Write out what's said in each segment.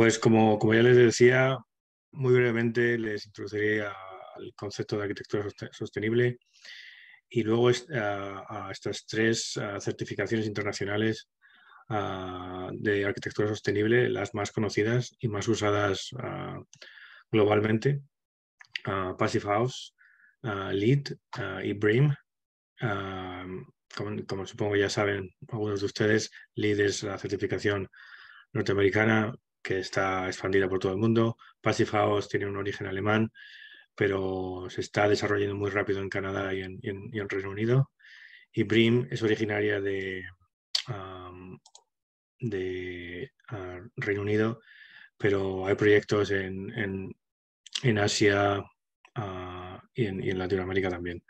Pues como, como ya les decía, muy brevemente les introduciré al concepto de arquitectura sostenible y luego a, estas tres certificaciones internacionales de arquitectura sostenible, las más conocidas y más usadas globalmente, Passive House, LEED y BRIM. como, supongo ya saben algunos de ustedes, LEED es la certificación norteamericana que está expandida por todo el mundo. Passive House tiene un origen alemán, pero se está desarrollando muy rápido en Canadá y en, Reino Unido. Y Brim es originaria de, ah, Reino Unido, pero hay proyectos en, Asia ah, y, en, Latinoamérica también.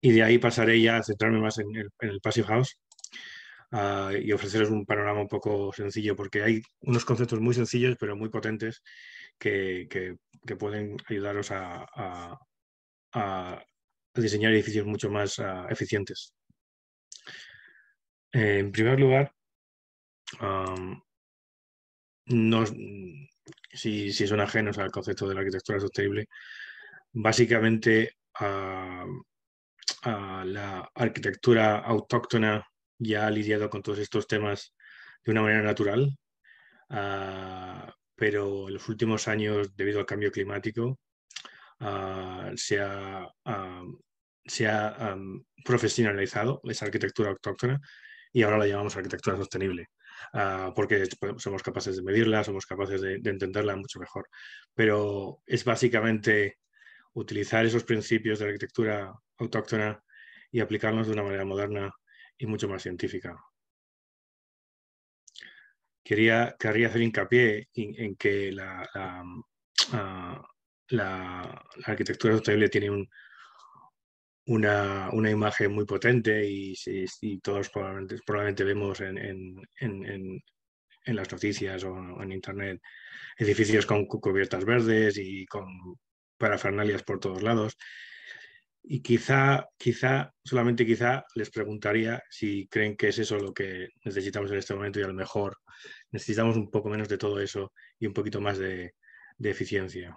Y de ahí pasaré ya a centrarme más en el, en el Passive House, Ah, y ofreceros un panorama un poco sencillo, porque hay unos conceptos muy sencillos, pero muy potentes, que, pueden ayudaros a, diseñar edificios mucho más ah, eficientes. En primer lugar, si, son ajenos al concepto de la arquitectura sostenible, básicamente ah, a la arquitectura autóctona ya ha lidiado con todos estos temas de una manera natural, ah, pero en los últimos años, debido al cambio climático, ah, se ha, ah, profesionalizado esa arquitectura autóctona y ahora la llamamos arquitectura sostenible. porque somos capaces de medirla, somos capaces de, entenderla mucho mejor. Pero es básicamente utilizar esos principios de arquitectura autóctona y aplicarlos de una manera moderna y mucho más científica. Quería, querría hacer hincapié en, que la, la, ah, arquitectura sostenible tiene una, imagen muy potente y, todos probablemente, vemos en, en las noticias o en internet edificios con cubiertas verdes y con parafernalias por todos lados y quizá, quizá, solamente quizá les preguntaría si creen que es eso lo que necesitamos en este momento y a lo mejor necesitamos un poco menos de todo eso y un poquito más de, eficiencia.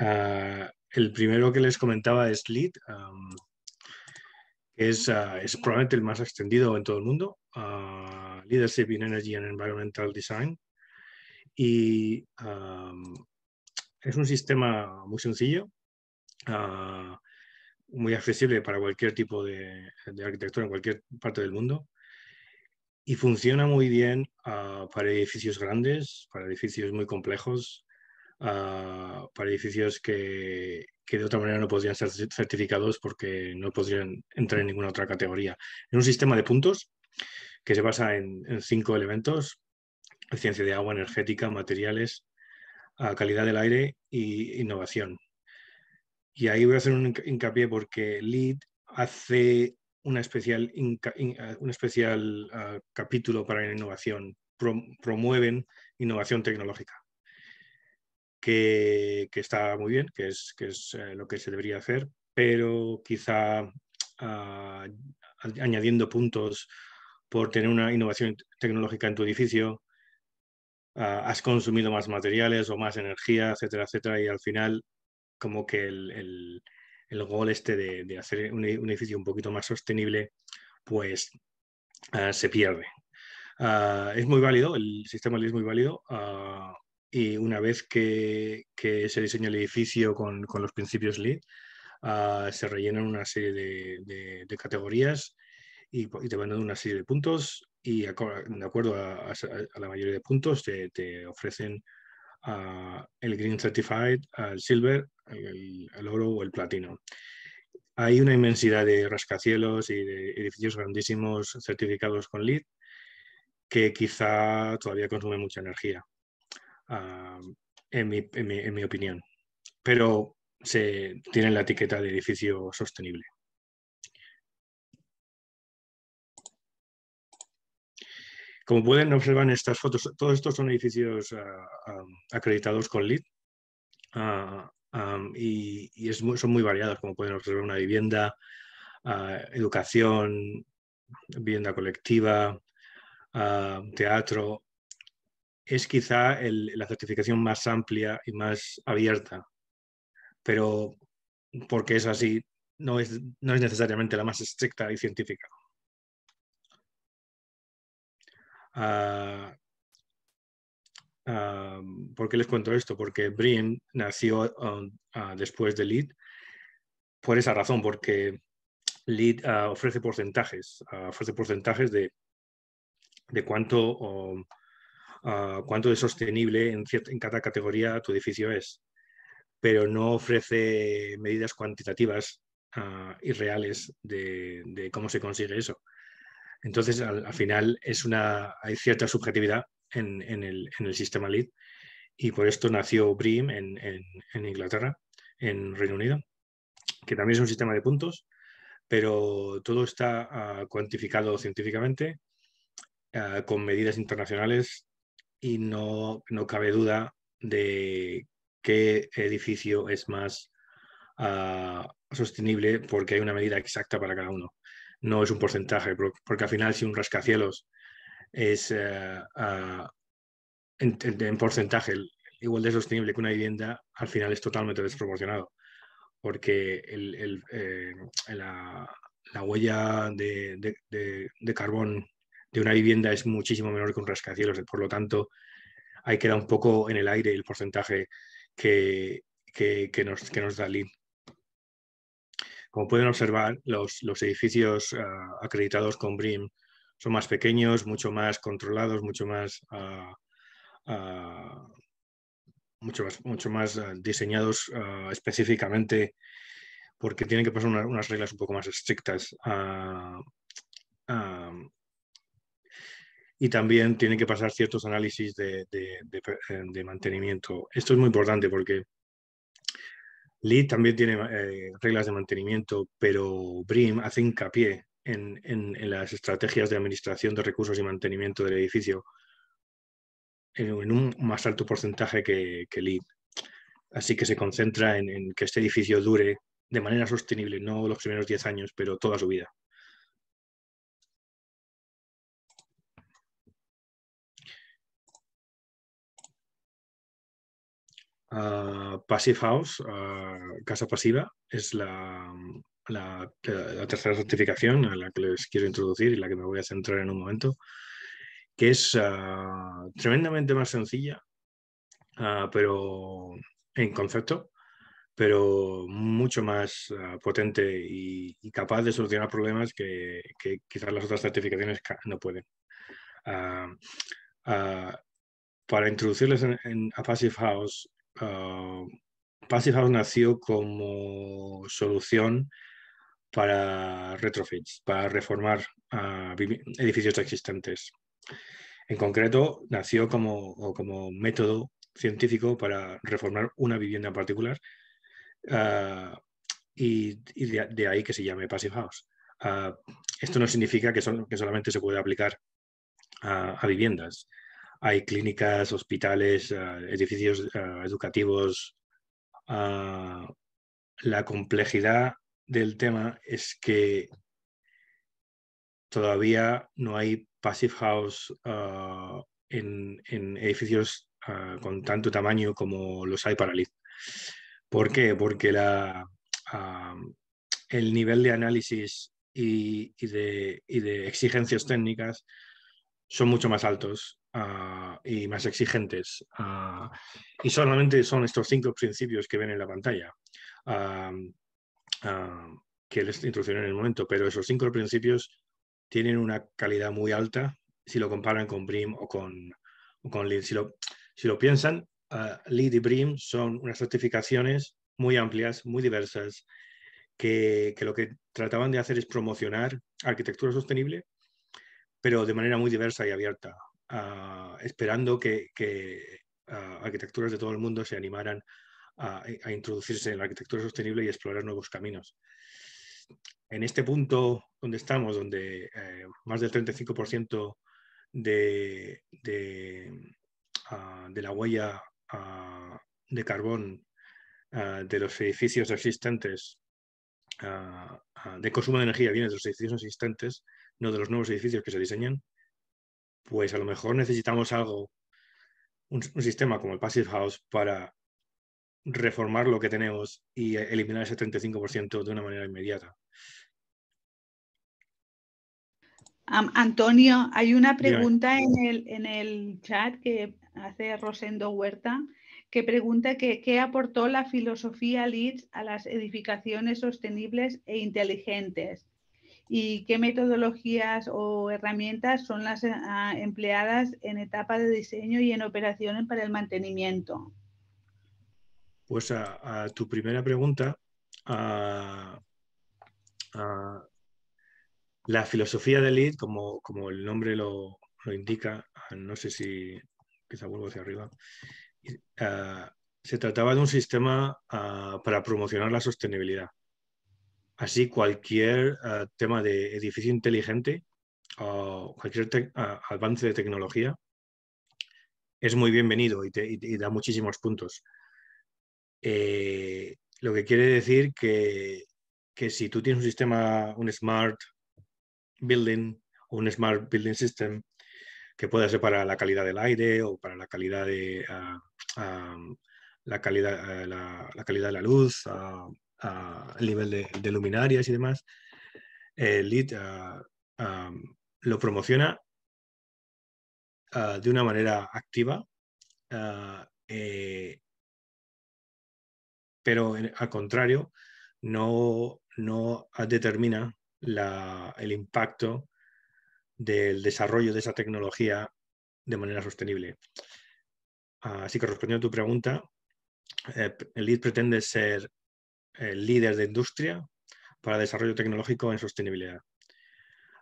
Ah, el primero que les comentaba es Lead, ah, es, probablemente el más extendido en todo el mundo, ah, Leadership in Energy and Environmental Design, y es un sistema muy sencillo, ah, muy accesible para cualquier tipo de, arquitectura en cualquier parte del mundo. Y funciona muy bien ah, para edificios grandes, para edificios muy complejos, ah, para edificios que, de otra manera no podrían ser certificados porque no podrían entrar en ninguna otra categoría. Es un sistema de puntos que se basa en cinco elementos, ciencia de agua, energética, materiales, calidad del aire e innovación. Y ahí voy a hacer un hincapié porque LEED hace una especial, ah, un especial ah, capítulo para la innovación, promueven innovación tecnológica, que, está muy bien, que es, que es eh, lo que se debería hacer, pero quizá ah, añadiendo puntos por tener una innovación tecnológica en tu edificio, Ah, has consumido más materiales o más energía, etcétera, etcétera, y al final como que el, el, el gol este de, de hacer un, edificio un poquito más sostenible, pues ah, se pierde. Ah, es muy válido, el sistema es muy válido, y una vez que, que, se diseña el edificio con, con los principios LEED, se rellenan una serie de, de, categorías y, y, te van dando una serie de puntos y de acuerdo a, la mayoría de puntos te, ofrecen ah, el Green Certified, ah, el Silver, el, oro o el platino. Hay una inmensidad de rascacielos y de edificios grandísimos certificados con LEED que quizá todavía consumen mucha energía, ah, en, mi, en mi opinión. Pero se tienen la etiqueta de edificio sostenible. Como pueden observar en estas fotos, todos estos son edificios ah, ah, acreditados con LEED ah, y, son muy variados, como pueden observar una vivienda, educación, vivienda colectiva, teatro. Es quizá la certificación más amplia y más abierta, pero porque es así, no es necesariamente la más estricta y científica. ¿Por qué les cuento esto? Porque Brim nació um, después de LEED por esa razón, porque LEED ah, ofrece porcentajes, ah, ofrece porcentajes de, de cuánto, es um, ah, cuánto es sostenible en, en cada categoría tu edificio es, pero no ofrece medidas cuantitativas y reales de, cómo se consigue eso. Entonces, al, final es una, hay cierta subjetividad en, el, sistema lead y por esto nació BRIM en, Inglaterra, en Reino Unido, que también es un sistema de puntos, pero todo está ah, cuantificado científicamente ah, con medidas internacionales y no, no cabe duda de qué edificio es más ah, sostenible porque hay una medida exacta para cada uno no es un porcentaje, porque al final si un rascacielos es eh, en, porcentaje igual de sostenible que una vivienda, al final es totalmente desproporcionado, porque eh, la, huella de, carbón de una vivienda es muchísimo menor que un rascacielos, por lo tanto, hay que dar un poco en el aire el porcentaje que, nos, que nos da LIN. Como pueden observar, los, edificios ah, acreditados con BRIM son más pequeños, mucho más controlados, mucho más, ah, ah, mucho más, mucho más diseñados específicamente porque tienen que pasar unas reglas un poco más estrictas. y también tienen que pasar ciertos análisis de mantenimiento. Esto es muy importante porque Lead también tiene eh, reglas de mantenimiento, pero BRIM hace hincapié en, las estrategias de administración de recursos y mantenimiento del edificio en, un más alto porcentaje que, que, Así que se concentra en, que este edificio dure de manera sostenible, no los primeros 10 años, pero toda su vida. Ah, Passive House, ah, Casa Pasiva, es la, tercera certificación a la que les quiero introducir y la que me voy a centrar en un momento, que es ah, tremendamente más sencilla, pero en concepto, pero mucho más potente y, capaz de solucionar problemas que, quizás las otras certificaciones no pueden para introducirles a Passive House Ah, Passive House nació como solución para retrofits, para reformar ah, edificios existentes. En concreto, nació como, método científico para reformar una vivienda en particular ah, y, de, ahí que se llame Passive House. esto no significa que, solamente se puede aplicar a viviendas hay clínicas, hospitales, ah, edificios ah, educativos. Ah, la complejidad del tema es que todavía no hay passive house en, edificios con tanto tamaño como los hay para lid ¿Por qué? Porque el nivel de análisis y de exigencias técnicas son mucho más altos Ah, y más exigentes. Ah, y solamente son estos cinco principios que ven en la pantalla, ah, que les introduciré en el momento, pero esos cinco principios tienen una calidad muy alta si lo comparan con BRIM o con, LEED. Si lo, piensan, LEED y BRIM son unas certificaciones muy amplias, muy diversas, que lo que trataban de hacer es promocionar arquitectura sostenible, pero de manera muy diversa y abierta esperando que, arquitecturas de todo el mundo se animaran a, introducirse en la arquitectura sostenible y explorar nuevos caminos. En este punto donde estamos, donde eh, más del 35% ah, de, la huella ah, de carbón ah, de los edificios existentes de consumo de energía viene de los edificios existentes, no de los nuevos edificios que se diseñan pues a lo mejor necesitamos algo, un, sistema como el Passive House para reformar lo que tenemos y eliminar ese 35% de una manera inmediata. Antonio, hay una pregunta en el, chat que hace Rosendo Huerta que pregunta qué aportó la filosofía Leeds a las edificaciones sostenibles e inteligentes y qué metodologías o herramientas son las ah, empleadas en etapa de diseño y en operaciones para el mantenimiento. Pues a, tu primera pregunta, la filosofía del Lead, como, el nombre lo, lo, indica, ah, no sé si quizá vuelvo hacia arriba, ah, se trataba de un sistema para promocionar la sostenibilidad Así cualquier eh, tema de edificio inteligente o cualquier avance de tecnología es muy bienvenido y, da muchísimos puntos. Eh, lo que quiere decir que, si tú tienes un sistema, un smart building o un smart building system que pueda ser para la calidad del aire o para la calidad de ah, ah, la calidad, eh, la, calidad de la luz, ah, a nivel de, luminarias y demás, el eh, lit ah, ah, lo promociona ah, de una manera activa, eh, pero al contrario, no, determina el impacto del desarrollo de esa tecnología de manera sostenible. Así que respondiendo a tu pregunta, el eh, lead pretende ser líder de industria para desarrollo tecnológico en sostenibilidad.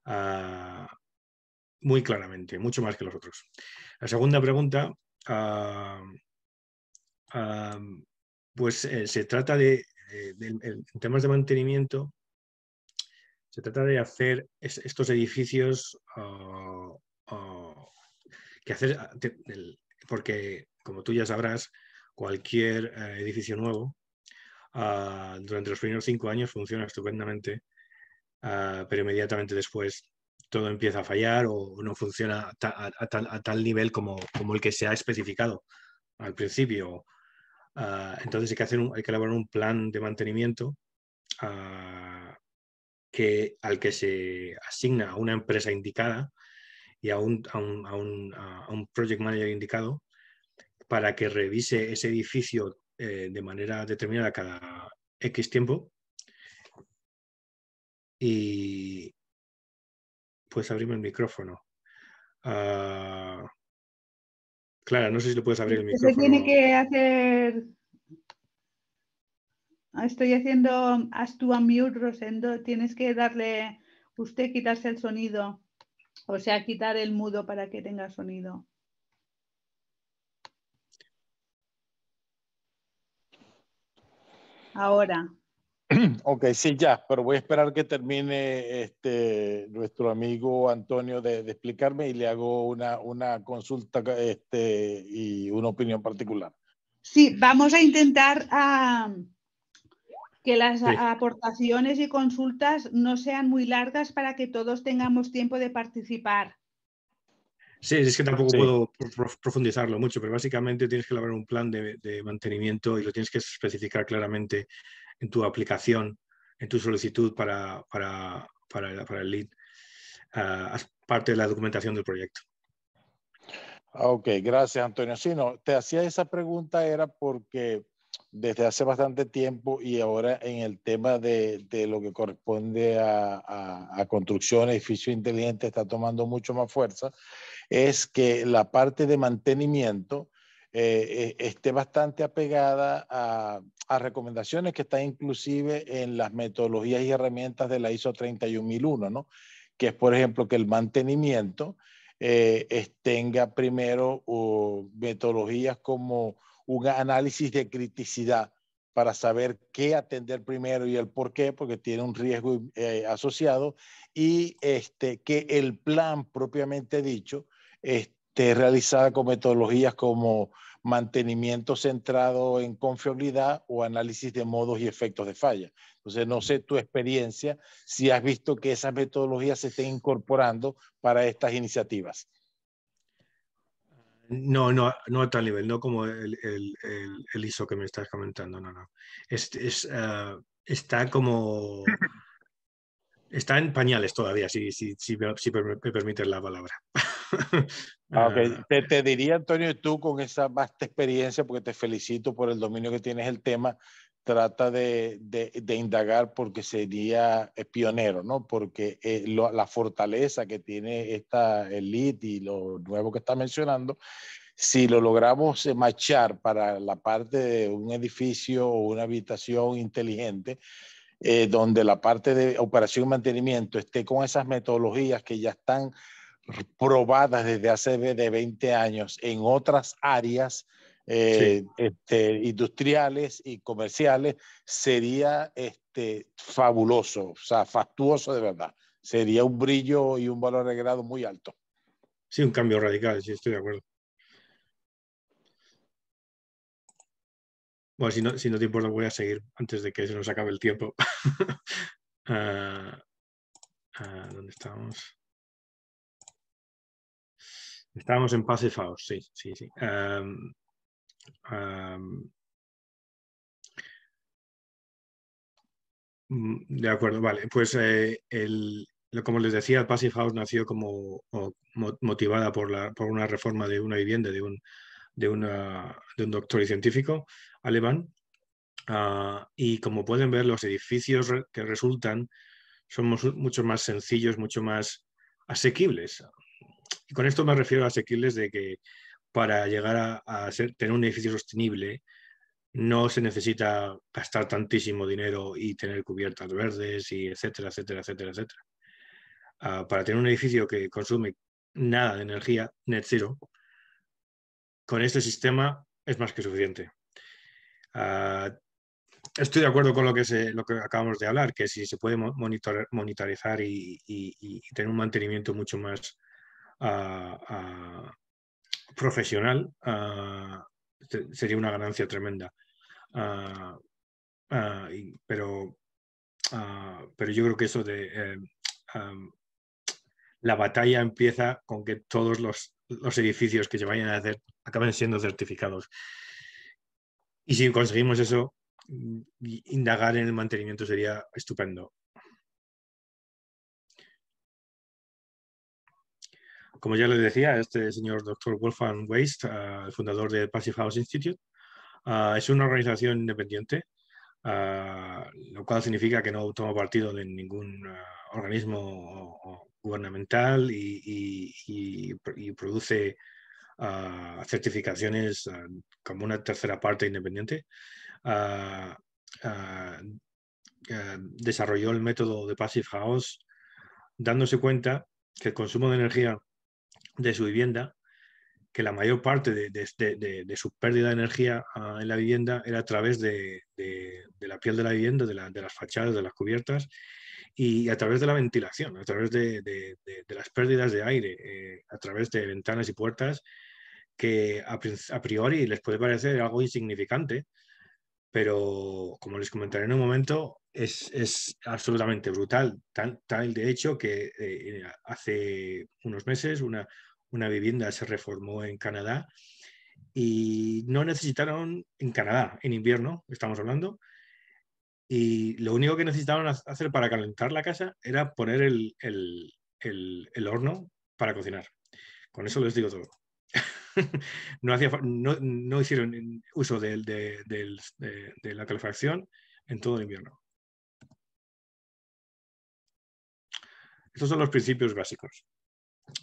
Ah, muy claramente, mucho más que los otros. La segunda pregunta, ah, ah, pues eh, se trata de, en temas de mantenimiento, se trata de hacer estos edificios que hacer, porque como tú ya sabrás, cualquier eh, edificio nuevo Ah, durante los primeros cinco años funciona estupendamente, ah, pero inmediatamente después todo empieza a fallar o no funciona a, tal, nivel como, como, el que se ha especificado al principio. Ah, entonces hay que, hacer hay que elaborar un plan de mantenimiento al que se asigna a una empresa indicada y a un, a un, a un project manager indicado para que revise ese edificio eh, de manera determinada cada X tiempo. Y puedes abrirme el micrófono. Ah, Clara, no sé si lo puedes abrir el micrófono. Se tiene que hacer. Ah, estoy haciendo has tu mute Rosendo. Tienes que darle usted quitarse el sonido. O sea, quitar el mudo para que tenga sonido. ahora. Ok, sí, ya, pero voy a esperar que termine este, nuestro amigo Antonio de, explicarme y le hago una, consulta este, y una opinión particular. Sí, vamos a intentar ah, que las aportaciones y consultas no sean muy largas para que todos tengamos tiempo de participar. Sí, es que tampoco puedo profundizarlo mucho, pero básicamente tienes que elaborar un plan de, mantenimiento y lo tienes que especificar claramente en tu aplicación, en tu solicitud para, para, el lead, ah, parte de la documentación del proyecto. Ah, ok, gracias Antonio. Sí, no, te hacía esa pregunta era porque desde hace bastante tiempo y ahora en el tema de, de lo que corresponde a, a, construcción, edificio inteligente, está tomando mucho más fuerza, es que la parte de mantenimiento eh, e, esté bastante apegada a, a, recomendaciones que están inclusive en las metodologías y herramientas de la ISO 31001, ¿no? que es, por ejemplo, que el mantenimiento eh, tenga primero metodologías como un análisis de criticidad para saber qué atender primero y el por qué, porque tiene un riesgo eh, asociado, y este, que el plan propiamente dicho esté realizado con metodologías como mantenimiento centrado en confiabilidad o análisis de modos y efectos de falla. Entonces, no sé tu experiencia, si has visto que esas metodologías se estén incorporando para estas iniciativas. No, no, no a tal nivel, no como el, el, el, ISO que me estás comentando, no, no. Es, es, eh, está como... Está en pañales todavía, si, si, si, me permites la palabra. Ah, ah, te, te, diría, Antonio, tú con esa vasta experiencia, porque te felicito por el dominio que tienes el tema, trata de, de, indagar porque sería eh, pionero, ¿no? Porque eh, la fortaleza que tiene esta elite y lo nuevo que está mencionando, si lo logramos eh, machar para la parte de un edificio o una habitación inteligente, donde la parte de operación y mantenimiento esté con esas metodologías que ya están probadas desde hace de 20 años en otras áreas eh, este, industriales y comerciales, sería este, fabuloso, o sea, factuoso de verdad. Sería un brillo y un valor grado muy alto. Sí, un cambio radical, sí, estoy de acuerdo. Bueno, si no, si no te importa, voy a seguir antes de que se nos acabe el tiempo. Ah, ah, ¿Dónde estábamos? Estábamos en Paz sí, sí, sí. Mm, de acuerdo, vale. Pues eh, el, como les decía, Passive House nació como, motivada por, la, por una reforma de una vivienda de un, de, de un doctor y científico alemán. Ah, y como pueden ver, los edificios que resultan son mucho más sencillos, mucho más asequibles. Y con esto me refiero a asequibles de que para llegar a, tener un edificio sostenible no se necesita gastar tantísimo dinero y tener cubiertas verdes y etcétera, etcétera, etcétera, etcétera. Ah, para tener un edificio que consume nada de energía, net zero, con este sistema es más que suficiente. Ah, estoy de acuerdo con lo que, lo que acabamos de hablar, que si se puede monitorizar y, tener un mantenimiento mucho más ah, profesional ah, sería una ganancia tremenda. Ah, ah, pero, pero yo creo que eso de em, la batalla empieza con que todos los, edificios que se vayan a hacer acaben siendo certificados. Y si conseguimos eso, mm, indagar en el mantenimiento sería estupendo. como ya les decía, este señor doctor Wolfgang Weiss, ah, el fundador del Passive House Institute, ah, es una organización independiente, ah, lo cual significa que no toma partido de ningún organismo gubernamental y, y produce certificaciones como una tercera parte independiente. desarrolló el método de Passive House dándose cuenta que el consumo de energía de su vivienda, que la mayor parte de, su pérdida de energía ah, en la vivienda era a través de, la piel de la vivienda, de, las fachadas, de las cubiertas y a través de la ventilación, a través de, las pérdidas de aire, eh, a través de ventanas y puertas que a, priori les puede parecer algo insignificante, pero como les comentaré en un momento, es, es absolutamente brutal. Tal, tal de hecho que eh, hace unos meses una, una vivienda se reformó en Canadá y no necesitaron en Canadá, en invierno, estamos hablando, y lo único que necesitaban hacer para calentar la casa era poner el, el, el, el horno para cocinar. Con eso les digo todo. no, no, hicieron uso de, la calefacción en todo el invierno. Estos son los principios básicos.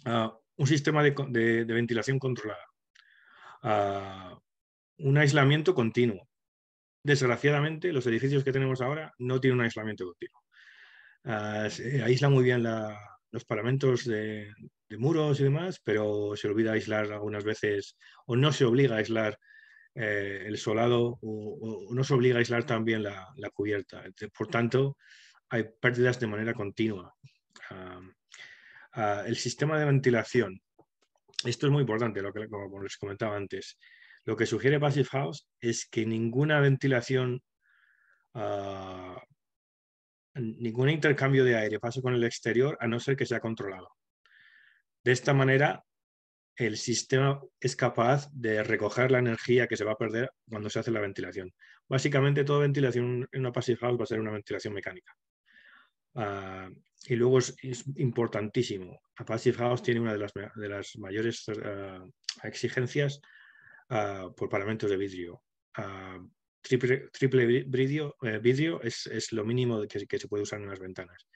Ah, un sistema de, ventilación controlada. Ah, un aislamiento continuo. Desgraciadamente, los edificios que tenemos ahora no tienen un aislamiento continuo. Ah, se aísla muy bien los paramentos de, muros y demás, pero se olvida aislar algunas veces o no se obliga a aislar eh, el solado o, no se obliga a aislar también la, cubierta. Por tanto, hay pérdidas de manera continua. Ah, ah, el sistema de ventilación. Esto es muy importante, lo que, como les comentaba antes. Lo que sugiere Passive House es que ninguna ventilación ah, ningún intercambio de aire pase con el exterior a no ser que sea controlado. De esta manera, el sistema es capaz de recoger la energía que se va a perder cuando se hace la ventilación. Básicamente, toda ventilación en una passive house va a ser una ventilación mecánica. Ah, y luego es, importantísimo. A passive house tiene una de las, mayores ah, exigencias ah, por paramentos de vidrio. triple, vidrio, eh, es, lo mínimo que, que, se puede usar en las ventanas.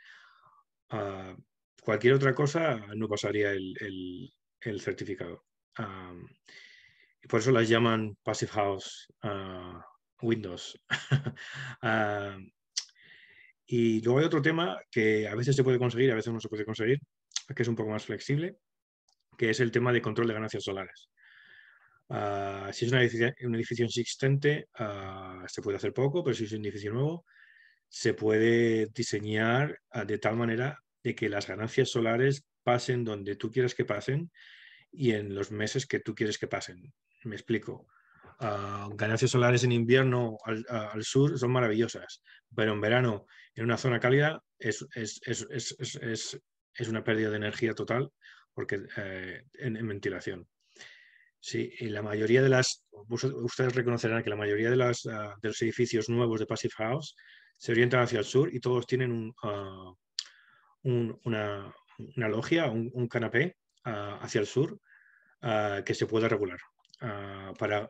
Cualquier otra cosa no pasaría el, certificado. y por eso las llaman Passive House ah, Windows. y luego hay otro tema que a veces se puede conseguir, a veces no se puede conseguir, que es un poco más flexible, que es el tema de control de ganancias solares. Ah, si es una un edificio existente, ah, se puede hacer poco, pero si es un edificio nuevo, se puede diseñar de tal manera de que las ganancias solares pasen donde tú quieras que pasen y en los meses que tú quieres que pasen. Me explico. Ah, ganancias solares en invierno al, sur son maravillosas, pero en verano en una zona cálida es, una pérdida de energía total porque eh, en, ventilación. Sí, y la mayoría de las, ustedes reconocerán que la mayoría de, ah, de los edificios nuevos de Passive House se orientan hacia el sur y todos tienen un, ah, una, logia, un, canapé ah, hacia el sur ah, que se pueda regular. Ah, para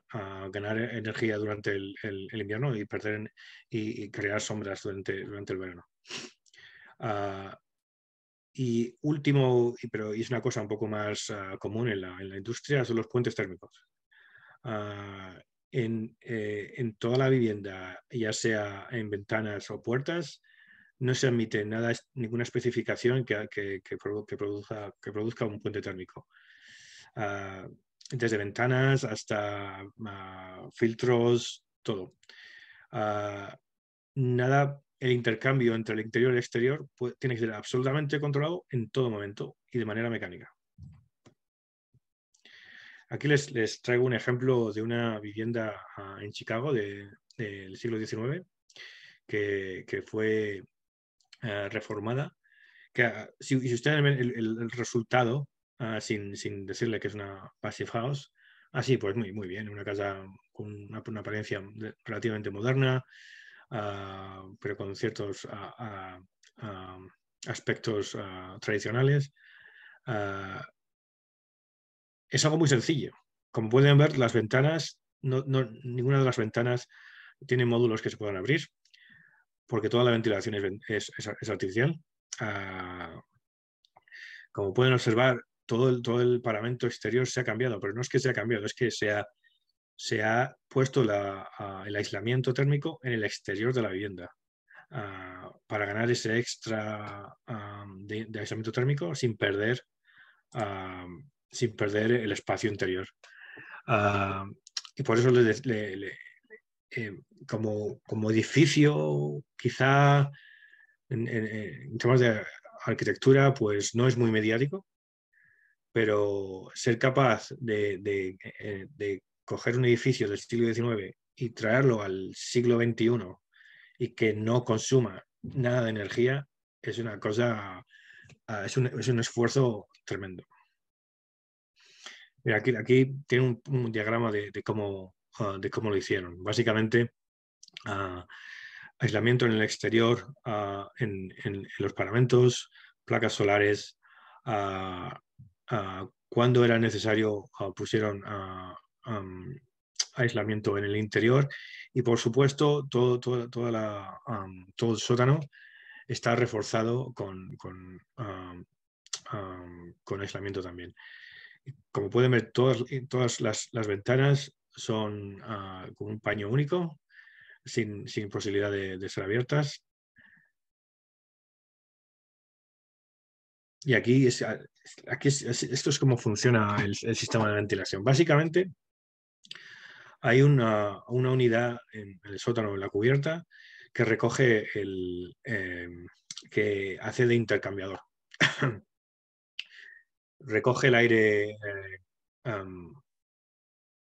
ganar energía durante el, invierno y, perder y, crear sombras durante, durante el verano. y último, pero es una cosa un poco más común en la, industria, son los puentes térmicos. Eh, en, toda la vivienda, ya sea en ventanas o puertas, no se admite nada, ninguna especificación que, que, produzca, que produzca un puente térmico. Ah, desde ventanas hasta ah, filtros, todo. Ah, nada, el intercambio entre el interior y el exterior tiene que ser absolutamente controlado en todo momento y de manera mecánica. Aquí les, les traigo un ejemplo de una vivienda en Chicago del siglo XIX que, que fue Ah, reformada, que ah, si, ustedes ven el, resultado, ah, sin, decirle que es una passive house, así pues muy, muy bien, una casa con una, apariencia relativamente moderna, pero con ciertos aspectos tradicionales. es algo muy sencillo. Como pueden ver, las ventanas, no, ninguna de las ventanas tiene módulos que se puedan abrir, porque toda la ventilación es, artificial. Ah, como pueden observar, todo el, todo el paramento exterior se ha cambiado, pero no es que se ha cambiado, es que se ha, se ha puesto el aislamiento térmico en el exterior de la vivienda. Ah, para ganar ese extra ah, de, aislamiento térmico sin perder, sin perder el espacio interior. y por eso le, eh, como, edificio, quizá en, temas de arquitectura, pues no es muy mediático, pero ser capaz de, eh, coger un edificio del siglo XIX y traerlo al siglo XXI y que no consuma nada de energía es una cosa, ah, es un, esfuerzo tremendo. Mira, aquí, aquí tiene un, diagrama de, cómo, Ah, de cómo lo hicieron. Básicamente, ah, aislamiento en el exterior, ah, en, los paramentos, placas solares. cuando era necesario, pusieron aislamiento en el interior y, por supuesto, todo, toda todo el sótano está reforzado con, con, aislamiento también. Como pueden ver, todas, todas las, las ventanas son ah, con un paño único, sin, posibilidad de, ser abiertas. Y aquí, es, ah, aquí esto es cómo funciona el, sistema de ventilación. Básicamente, hay una, unidad en el sótano, en la cubierta, que recoge el. Em, que hace de intercambiador. recoge el aire eh,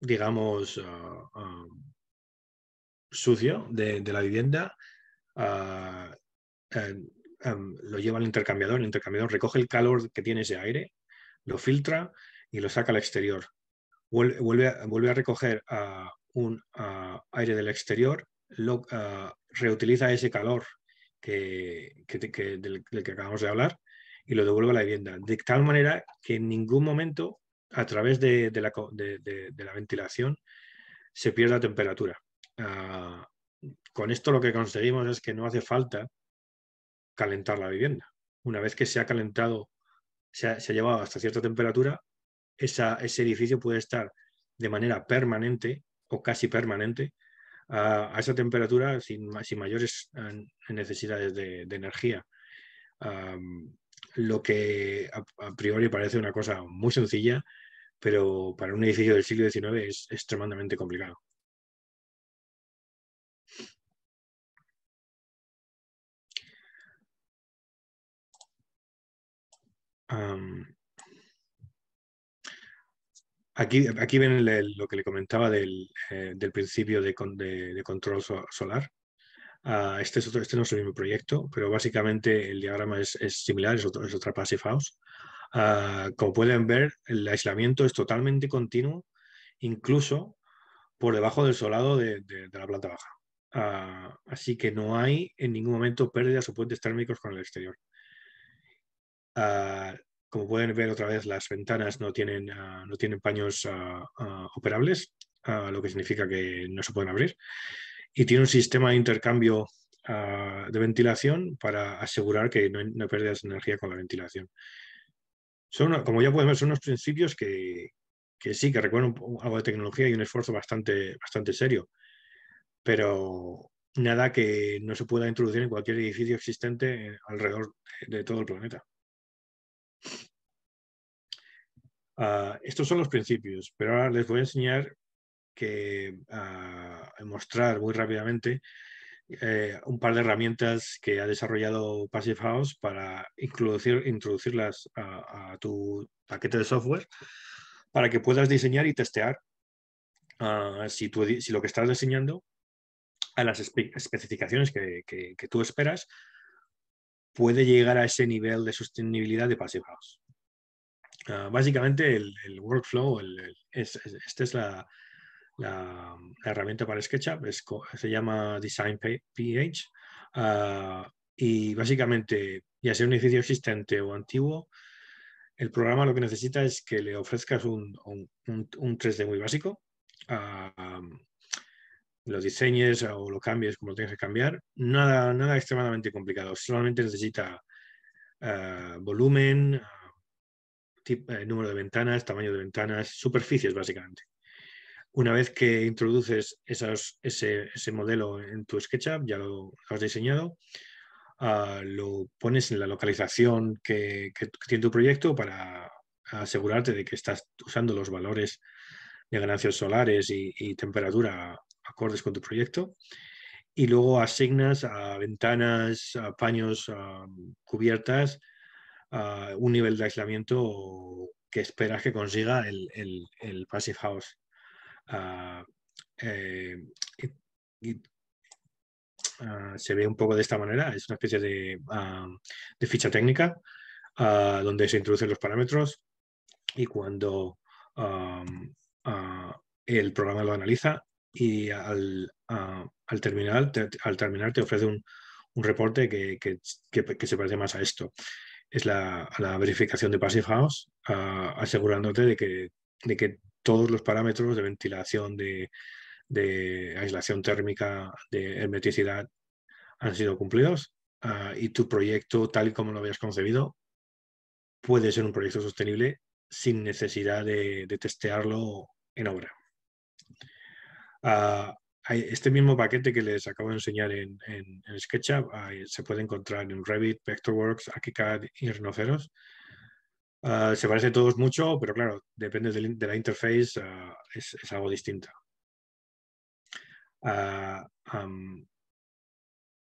digamos, ah, ah, sucio de, la vivienda, ah, lo lleva al intercambiador, el intercambiador recoge el calor que tiene ese aire, lo filtra y lo saca al exterior. Vuelve, a, vuelve a recoger un aire del exterior, lo, reutiliza ese calor que, del que acabamos de hablar y lo devuelve a la vivienda, de tal manera que en ningún momento a través de, la, ventilación se pierde temperatura. Ah, con esto lo que conseguimos es que no hace falta calentar la vivienda. Una vez que se ha calentado, se ha, se ha llevado hasta cierta temperatura, ese edificio puede estar de manera permanente o casi permanente a, esa temperatura sin, sin mayores eh, necesidades de, energía lo que a, priori parece una cosa muy sencilla, pero para un edificio del siglo XIX es, extremadamente tremendamente complicado. aquí, aquí ven lo que le comentaba del, eh, principio de, control solar. Ah, este, es otro, este no es el mismo proyecto, pero básicamente el diagrama es, similar, es, otra passive house. Ah, como pueden ver, el aislamiento es totalmente continuo, incluso por debajo del solado de, la planta baja. Ah, así que no hay en ningún momento pérdidas o puentes térmicos con el exterior. como pueden ver otra vez, las ventanas no tienen, no tienen paños operables, lo que significa que no se pueden abrir y tiene un sistema de intercambio ah, de ventilación para asegurar que no, pierdas energía con la ventilación. Son, como ya puedes ver, son unos principios que, sí, que recuerdan algo de tecnología y un esfuerzo bastante, bastante serio, pero nada que no se pueda introducir en cualquier edificio existente eh, alrededor de todo el planeta. Ah, estos son los principios, pero ahora les voy a enseñar que ah, mostrar muy rápidamente eh, un par de herramientas que ha desarrollado Passive House para introducirlas a, tu paquete de software para que puedas diseñar y testear ah, si, lo que estás diseñando a las especificaciones que, tú esperas puede llegar a ese nivel de sostenibilidad de Passive House. Ah, básicamente el, workflow, esta es la, la, herramienta para SketchUp, se llama Design PH. Ah, y básicamente, ya sea un edificio existente o antiguo, el programa lo que necesita es que le ofrezcas un, 3D muy básico, ah, lo diseñes o lo cambies como lo tengas que cambiar. Nada, nada extremadamente complicado, solamente necesita ah, volumen, eh, número de ventanas, tamaño de ventanas, superficies básicamente. Una vez que introduces ese, modelo en tu SketchUp, ya lo, has diseñado, ah, lo pones en la localización que, tiene tu proyecto para asegurarte de que estás usando los valores de ganancias solares y, temperatura acordes con tu proyecto. Y luego asignas a ventanas, a paños, a cubiertas, ah, un nivel de aislamiento que esperas que consiga el Passive House. Ah, eh, ah, se ve un poco de esta manera. Es una especie de, ah, ficha técnica donde se introducen los parámetros y cuando el programa lo analiza y al, al terminar te ofrece un, reporte que, se parece más a esto. Es la, verificación de Passive House, asegurándote de que todos los parámetros de ventilación, de, aislación térmica, de hermeticidad han sido cumplidos ah, y tu proyecto, tal y como lo habías concebido, puede ser un proyecto sostenible sin necesidad de, testearlo en obra. Ah, este mismo paquete que les acabo de enseñar en, SketchUp ah, se puede encontrar en Revit, Vectorworks, Archicad y Rhinoceros. Ah, se parece todos mucho, pero claro, depende de, la interface, ah, es, algo distinto. Ah,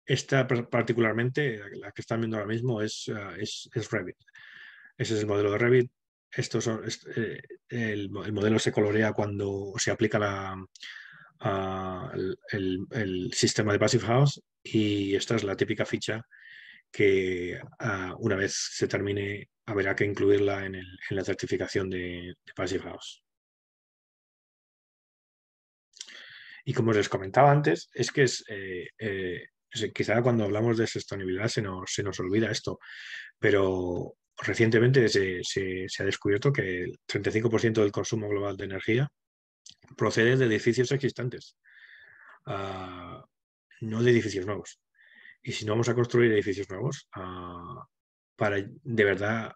esta particularmente, la que están viendo ahora mismo, es, es, es, Revit. Ese es el modelo de Revit. Estos eh, el, modelo se colorea cuando se aplica la, el, el, sistema de Passive House y esta es la típica ficha que una vez se termine habrá que incluirla en, la certificación de, de Passive House. Y como les comentaba antes, es que eh, eh, quizá cuando hablamos de sostenibilidad se nos, olvida esto, pero recientemente se, ha descubierto que el 35% del consumo global de energía procede de edificios existentes, ah, no de edificios nuevos. Y si no vamos a construir edificios nuevos, ah, para de verdad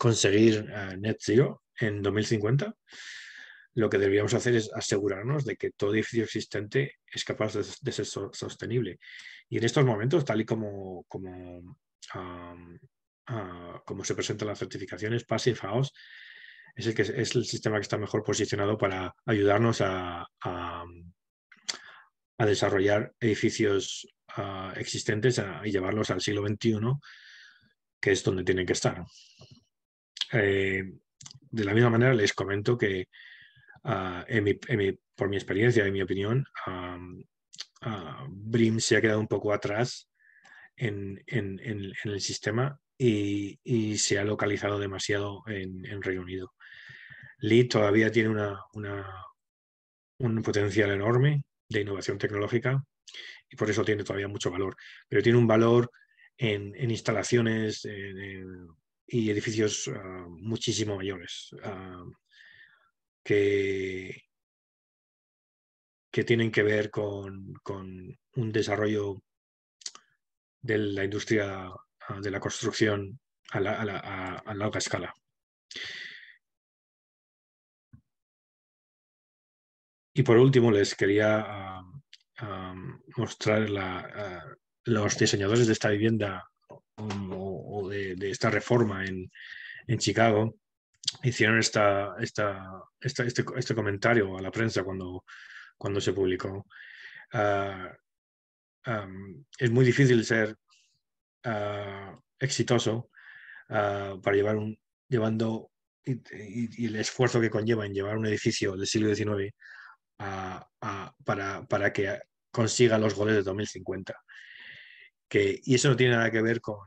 conseguir eh, net zero en 2050, lo que deberíamos hacer es asegurarnos de que todo edificio existente es capaz de, ser sostenible. Y en estos momentos, tal y como, como, se presentan las certificaciones, Passive House es el, que, es el sistema que está mejor posicionado para ayudarnos a, desarrollar edificios ah, existentes ah, y llevarlos al siglo XXI que es donde tienen que estar. Eh, de la misma manera, les comento que ah, por mi experiencia, y mi opinión, ah, BRIM se ha quedado un poco atrás en, el sistema y, se ha localizado demasiado en, Reino Unido. Lee todavía tiene un potencial enorme de innovación tecnológica y por eso tiene todavía mucho valor, pero tiene un valor en, instalaciones y edificios ah, muchísimo mayores ah, que, que tienen que ver con, un desarrollo de la industria ah, de la construcción a, la, a, la, a, a larga escala. Y por último, les quería mostrar la, los diseñadores de esta vivienda o, de, esta reforma en, Chicago hicieron este, este, comentario a la prensa cuando, cuando se publicó. Ah, es muy difícil ser ah, exitoso ah, para llevar un, llevando y, el esfuerzo que conlleva en llevar un edificio del siglo XIX para, para que consiga los goles de 2050 y eso no tiene nada que ver con,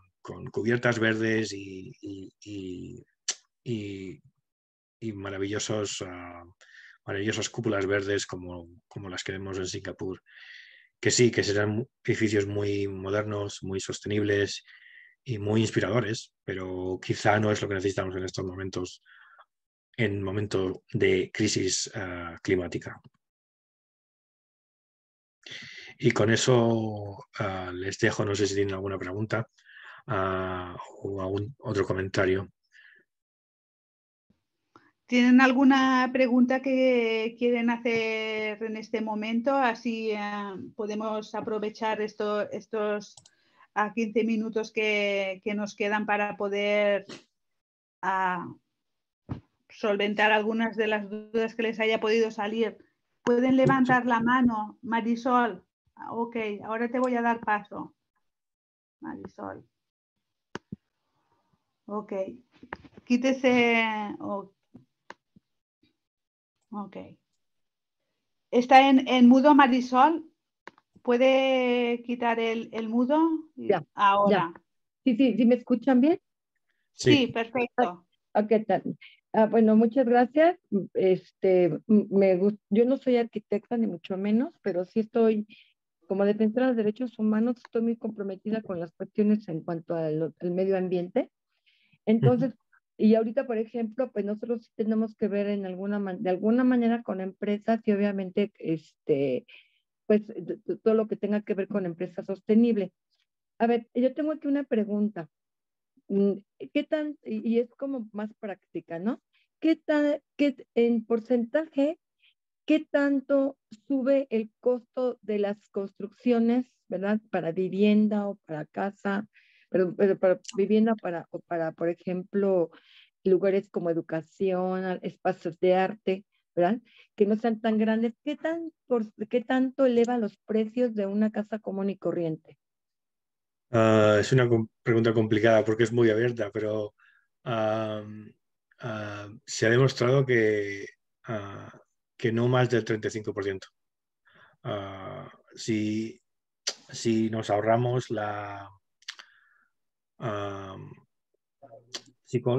cubiertas verdes y, maravillosos, ah, maravillosas cúpulas verdes como, las que vemos en Singapur. Que sí, que serán edificios muy modernos, muy sostenibles y muy inspiradores, pero quizá no es lo que necesitamos en estos momentos, en momento de crisis ah, climática. Y con eso ah, les dejo, no sé si tienen alguna pregunta ah, o algún otro comentario. ¿Tienen alguna pregunta que quieren hacer en este momento? Así eh, podemos aprovechar esto, estos a 15 minutos que, nos quedan para poder ah, solventar algunas de las dudas que les haya podido salir. Pueden levantar la mano, Marisol. Ah, ok, ahora te voy a dar paso, Marisol. Ok, quítese. Ok. ¿Está en, en, mudo Marisol? ¿Puede quitar el, mudo? Ya, ahora. Sí, sí, sí, ¿me escuchan bien? Sí, perfecto. Ok, tal. Ah, bueno, muchas gracias. Este, me yo no soy arquitecta ni mucho menos, pero sí estoy como defensora de derechos humanos estoy muy comprometida con las cuestiones en cuanto al, medio ambiente. Entonces, y ahorita, por ejemplo, pues nosotros tenemos que ver en alguna de alguna manera con empresas y obviamente este pues todo lo que tenga que ver con empresa sostenible. A ver, yo tengo aquí una pregunta. Mm, ¿Qué tan, y es como más práctica, ¿no? ¿Qué tan, qué, en porcentaje qué tanto sube el costo de las construcciones, ¿verdad? Para vivienda o para casa, pero, para vivienda para, o para, por ejemplo, lugares como educación, espacios de arte, ¿verdad? Que no sean tan grandes. ¿Qué, tan, qué tanto eleva los precios de una casa común y corriente? Ah, es una pregunta complicada porque es muy abierta, pero ah, se ha demostrado que ah, que no más del 35%. Ah, si, nos ahorramos la...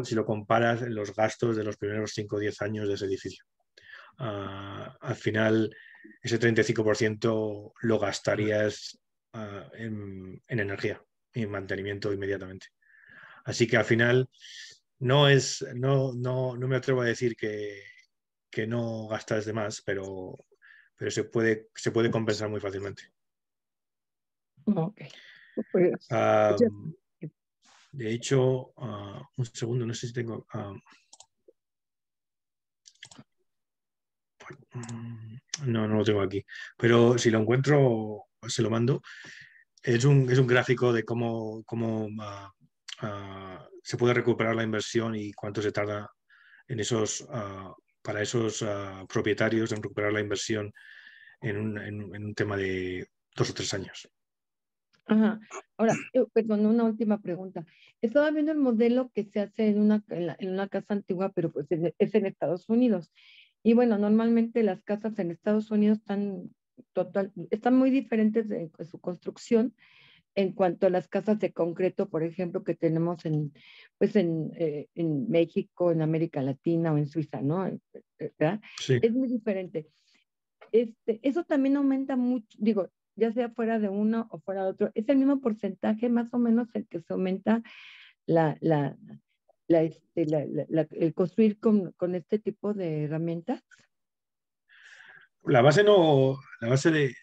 si, lo comparas en los gastos de los primeros 5 o 10 años de ese edificio. Ah, al final, ese 35% lo gastarías ah, en, energía y en mantenimiento inmediatamente. Así que al final, no es, no, no me atrevo a decir que, que no gastas de más, pero, pero se, puede, se puede compensar muy fácilmente. Pues, ah, pues de hecho, ah, un segundo, no sé si tengo... Ah, no, no lo tengo aquí, pero si lo encuentro, se lo mando. Es un, es un gráfico de cómo, cómo se puede recuperar la inversión y cuánto se tarda en esos para esos ah, propietarios en recuperar la inversión en un, en, un, tema de dos o tres años. Ahora, eh, perdón, una última pregunta. Estaba viendo el modelo que se hace en una, en una casa antigua, pero pues es en Estados Unidos. Y bueno, normalmente las casas en Estados Unidos están total, están muy diferentes de su construcción en cuanto a las casas de concreto, por ejemplo, que tenemos en, pues en, eh, en México, en América Latina o en Suiza, ¿no? Eh, eh, es muy diferente. Este, eso también aumenta mucho, digo, ya sea fuera de uno o fuera de otro, es el mismo porcentaje más o menos el que se aumenta la, la, la este, el construir con, con, este tipo de herramientas. La base no, la base de,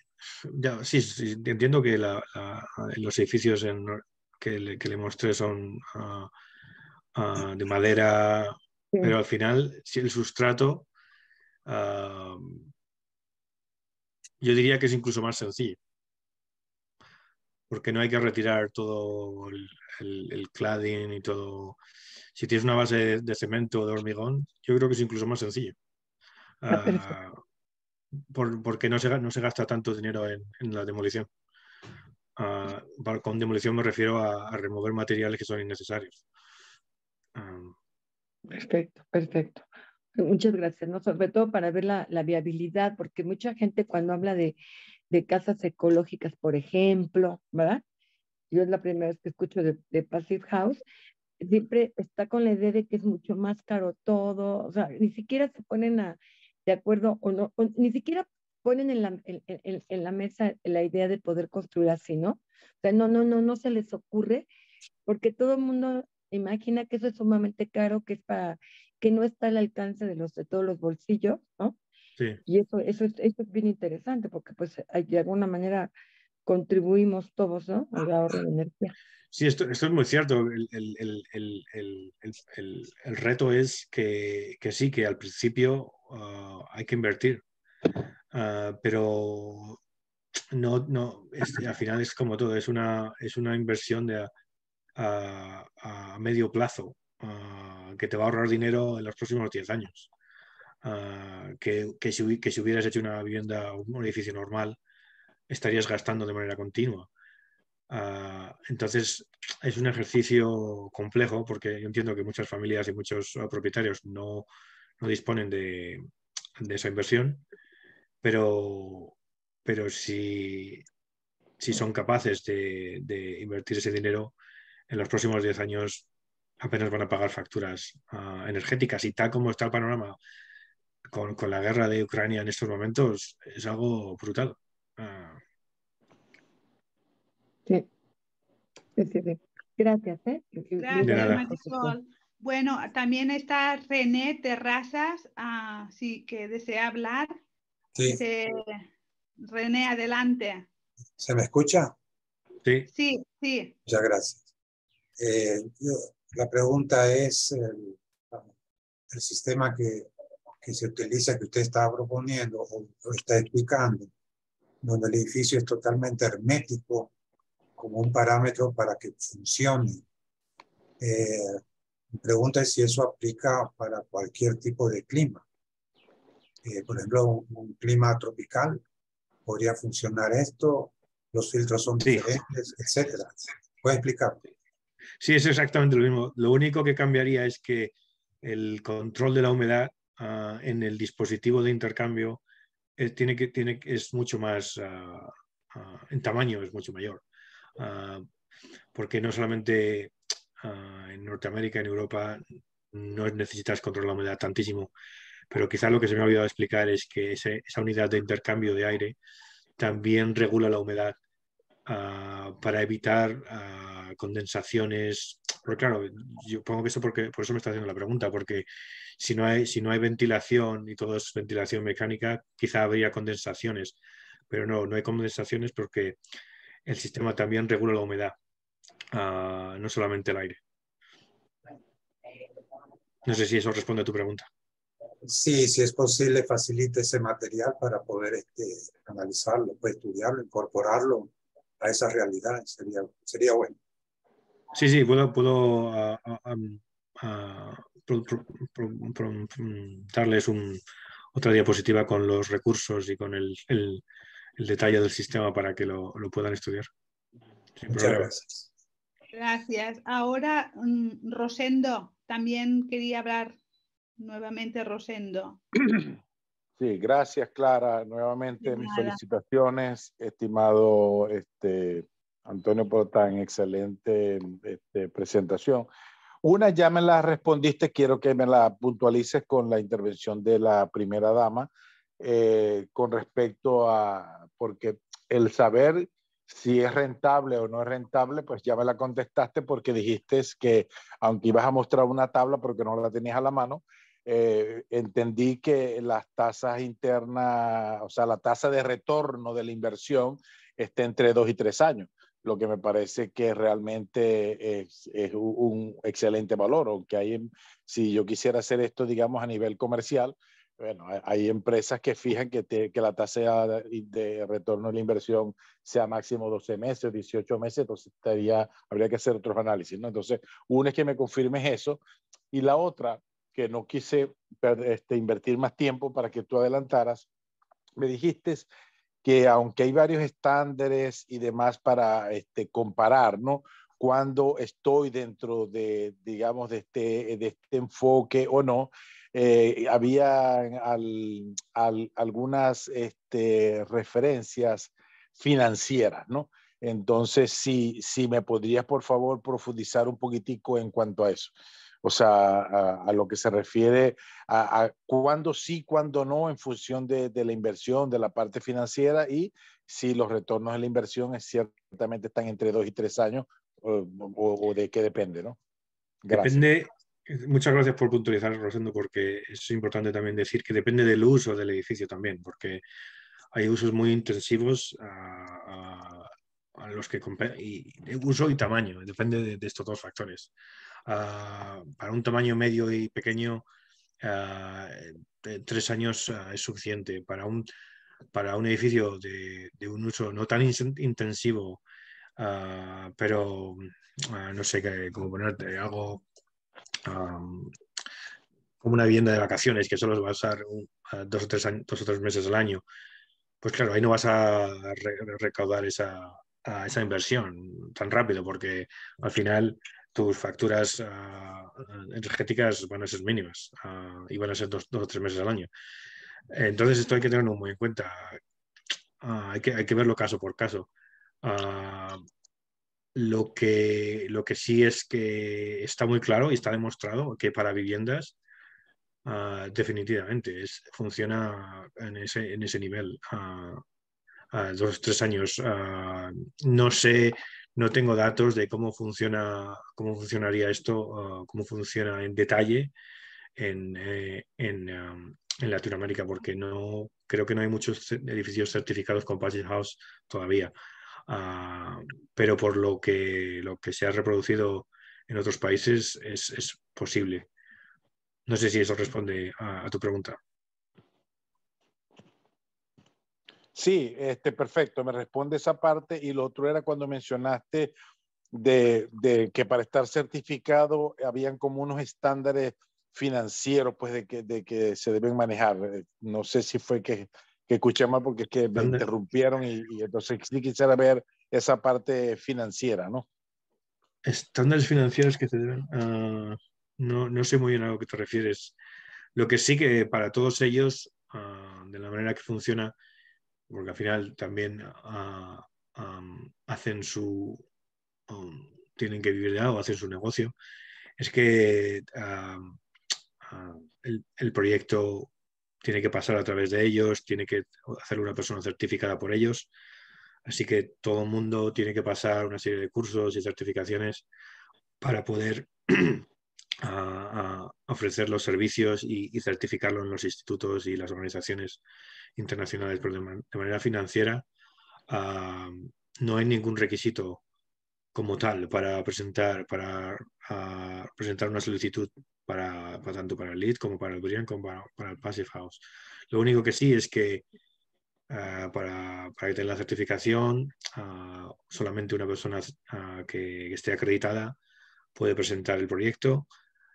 ya, sí, entiendo que los edificios que, le, mostré son ah, ah, de madera, pero al final si el sustrato ah, yo diría que es incluso más sencillo, porque no hay que retirar todo el, cladding y todo. Si tienes una base de, cemento o de hormigón, yo creo que es incluso más sencillo por, porque no se, no se gasta tanto dinero en, en la demolición. Ah, con demolición me refiero a, remover materiales que son innecesarios. perfecto, perfecto. Muchas gracias, ¿no? sobre todo para ver la, la viabilidad, porque mucha gente cuando habla de, de, casas ecológicas, por ejemplo, ¿verdad? Yo es la primera vez que escucho de, de, Passive House, siempre está con la idea de que es mucho más caro todo, o sea, ni siquiera se ponen a, ¿de acuerdo? O no, ni siquiera ponen en la, mesa la idea de poder construir así, ¿no? O sea, no, no, no, no se les ocurre, porque todo el mundo imagina que eso es sumamente caro, que es para, que no está al alcance de todos los bolsillos, ¿no? Sí. Y eso, eso, es, es bien interesante, porque pues de alguna manera contribuimos todos, ¿no? Al ahorro de energía. Sí, esto, esto es muy cierto. El, el, el, el reto es que, que, sí, que al principio ah, hay que invertir, ah, pero no, no, este, al final es como todo, es una, es una inversión de, a, medio plazo ah, que te va a ahorrar dinero en los próximos 10 años. Que, que, si, que si hubieras hecho una vivienda, un edificio normal, estarías gastando de manera continua. Ah, entonces, es un ejercicio complejo porque yo entiendo que muchas familias y muchos ah, propietarios no, disponen de, esa inversión, pero, pero si, si son capaces de, invertir ese dinero, en los próximos 10 años apenas van a pagar facturas ah, energéticas. Y tal como está el panorama con, la guerra de Ucrania en estos momentos, es algo brutal. Sí. Gracias, ¿eh? Gracias, Bueno, también está René Terrazas, así ah, que desea hablar. René, adelante. ¿Se me escucha? Sí. Sí, sí. Muchas gracias. Eh, la pregunta es el, sistema que, se utiliza, que usted está proponiendo o, o está explicando, donde el edificio es totalmente hermético como un parámetro para que funcione. Eh, mi pregunta es si eso aplica para cualquier tipo de clima. Eh, por ejemplo, un, clima tropical, podría funcionar esto, los filtros son diferentes, etcétera. ¿Puede explicar? Sí, es exactamente lo mismo. Lo único que cambiaría es que el control de la humedad ah, en el dispositivo de intercambio eh, tiene que, tiene, es mucho más, ah, ah, en tamaño es mucho mayor. Ah, porque no solamente ah, en Norteamérica, en Europa, no necesitas controlar la humedad tantísimo, pero quizás lo que se me ha olvidado explicar es que esa unidad de intercambio de aire también regula la humedad ah, para evitar condensaciones. Pero claro, yo pongo que eso porque por eso me está haciendo la pregunta, porque si no hay, si no hay ventilación y todo es ventilación mecánica, quizá habría condensaciones pero no, no hay condensaciones porque el sistema también regula la humedad, ah, no solamente el aire. No sé si eso responde a tu pregunta. Sí, si es posible, facilite ese material para poder este, analizarlo, pues, estudiarlo, incorporarlo a esa realidad. Sería, sería bueno. Sí, sí, puedo, puedo darles otra diapositiva con los recursos y con el, el detalle del sistema para que lo, lo puedan estudiar. Muchas gracias. Gracias. Ahora, mm, Rosendo, también quería hablar nuevamente, Rosendo. Sí, gracias, Clara. Nuevamente, mis felicitaciones, estimado este, Antonio, por tan excelente este, presentación. Una ya me la respondiste, quiero que me la puntualices con la intervención de la primera dama eh, con respecto a porque el saber si es rentable o no es rentable, pues ya me la contestaste porque dijiste que aunque ibas a mostrar una tabla porque no la tenías a la mano, eh, entendí que las tasas internas, o sea, la tasa de retorno de la inversión está entre dos y tres años, lo que me parece que realmente es, es un excelente valor, aunque hay, si yo quisiera hacer esto, digamos, a nivel comercial, bueno, hay empresas que fijan que, que la tasa de retorno de la inversión sea máximo 12 meses, 18 meses, entonces estaría, habría que hacer otros análisis, ¿no? Entonces, una es que me confirmes eso y la otra, que no quise este, invertir más tiempo para que tú adelantaras, me dijiste que aunque hay varios estándares y demás para este, comparar, ¿no? Cuando estoy dentro de, digamos, de este, de este enfoque o no, eh, había algunas este, referencias financieras, ¿no? Entonces, si, si me podrías, por favor, profundizar un poquitico en cuanto a eso. O sea, a, lo que se refiere a, cuándo sí, cuándo no, en función de, la inversión, de la parte financiera y si los retornos de la inversión es ciertamente están entre dos y tres años o, de qué depende, ¿no? Depende Muchas gracias por puntualizar, Rosendo, porque es importante también decir que depende del uso del edificio también, porque hay usos muy intensivos a, los que y, uso y tamaño, depende de, estos dos factores. Ah, para un tamaño medio y pequeño, ah, eh, tres años ah, es suficiente. Para un, para un edificio de, un uso no tan intensivo, pero no sé, cómo ponerte, algo como una vivienda de vacaciones que solo vas a usar dos, o tres meses al año, pues claro, ahí no vas a recaudar esa, esa inversión tan rápido porque al final tus facturas ah, energéticas van a ser mínimas ah, y van a ser dos, o tres meses al año. Entonces esto hay que tenerlo muy en cuenta. Ah, hay, que, hay que verlo caso por caso. Lo que, lo que sí es que está muy claro y está demostrado que para viviendas ah, definitivamente es, funciona en ese, ese nivel. Ah, a dos, tres años. Ah, no sé, no tengo datos de cómo funciona, cómo funcionaría esto, cómo funciona en detalle eh, en, Latinoamérica, porque no creo que no hay muchos edificios certificados con Passive House todavía. Ah, pero por lo que, lo que se ha reproducido en otros países es, es posible. No sé si eso responde a, a, tu pregunta. Sí, este, perfecto, me responde esa parte y lo otro era cuando mencionaste de, de que para estar certificado habían como unos estándares financieros pues de que, de que se deben manejar. No sé si fue que escuché más porque es que me interrumpieron y, entonces sí quisiera ver esa parte financiera, ¿no? Estándares financieros que se deben. Ah, no, sé muy bien a lo que te refieres. Lo que sí que para todos ellos, ah, de la manera que funciona, porque al final también ah, hacen su. tienen que vivir de algo, hacen su negocio, es que el, el, proyecto tiene que pasar a través de ellos, tiene que hacer una persona certificada por ellos. Así que todo el mundo tiene que pasar una serie de cursos y certificaciones para poder ofrecer los servicios y, certificarlos certificarlo en los institutos y las organizaciones internacionales. Pero de, manera financiera no hay ningún requisito como tal para presentar, para presentar una solicitud para, pues, tanto para el lead como para el Brian como para, el Passive House. Lo único que sí es que eh, para, que tenga la certificación, ah, solamente una persona ah, que, esté acreditada puede presentar el proyecto